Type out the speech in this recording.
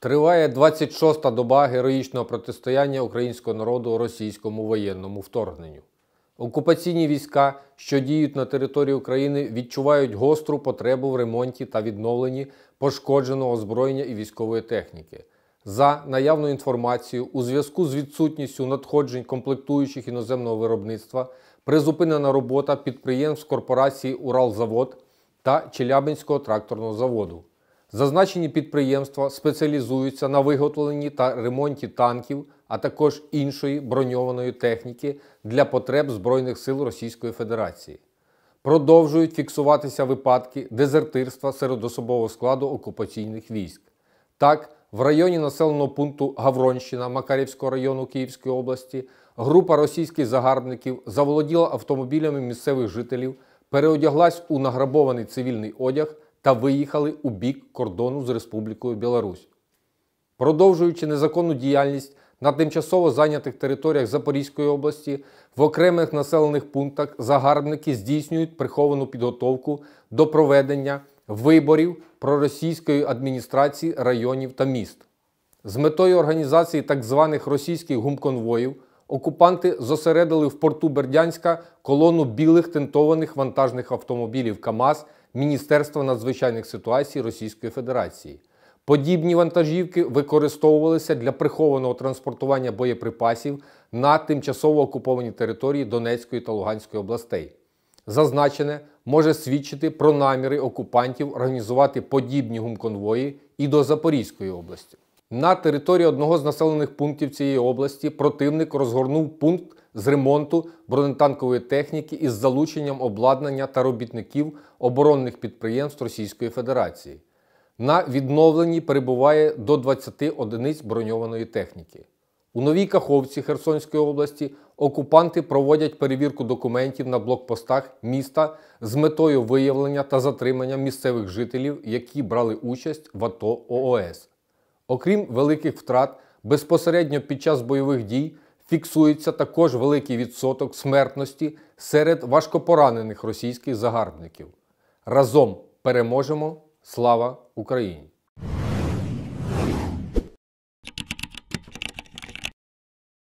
Триває 26-та доба героїчного протистояння українського народу російському воєнному вторгненню. Окупаційні війська, що діють на території України, відчувають гостру потребу в ремонті та відновленні пошкодженого озброєння і військової техніки. За наявною інформацією, у зв'язку з відсутністю надходжень комплектуючих іноземного виробництва призупинена робота підприємств корпорації Уралзавод та Челябинського тракторного заводу. Зазначені підприємства спеціалізуються на виготовленні та ремонті танків, а також іншої броньованої техніки для потреб Збройних сил Російської Федерації. Продовжують фіксуватися випадки дезертирства серед особового складу окупаційних військ. Так, в районі населеного пункту Гавронщина Макарівського району Київської області група російських загарбників заволоділа автомобілями місцевих жителів, переодяглась у награбований цивільний одяг та виїхали у бік кордону з Республікою Білорусь. Продовжуючи незаконну діяльність на тимчасово зайнятих територіях Запорізької області, в окремих населених пунктах загарбники здійснюють приховану підготовку до проведення виборів проросійської адміністрації районів та міст. З метою організації так званих російських гумконвоїв окупанти зосередили в порту Бердянська колону білих тентованих вантажних автомобілів КАМАЗ Міністерства надзвичайних ситуацій Російської Федерації. Подібні вантажівки використовувалися для прихованого транспортування боєприпасів на тимчасово окуповані території Донецької та Луганської областей. Зазначене може свідчити про наміри окупантів організувати подібні гумконвої і до Запорізької області. На території одного з населених пунктів цієї області противник розгорнув пункт з ремонту бронетанкової техніки із залученням обладнання та робітників оборонних підприємств Російської Федерації. На відновленні перебуває до 20 одиниць броньованої техніки. У Новій Каховці Херсонської області окупанти проводять перевірку документів на блокпостах міста з метою виявлення та затримання місцевих жителів, які брали участь в АТО ООС. Окрім великих втрат, безпосередньо під час бойових дій фіксується також великий відсоток смертності серед важкопоранених російських загарбників. Разом переможемо! Слава Україні!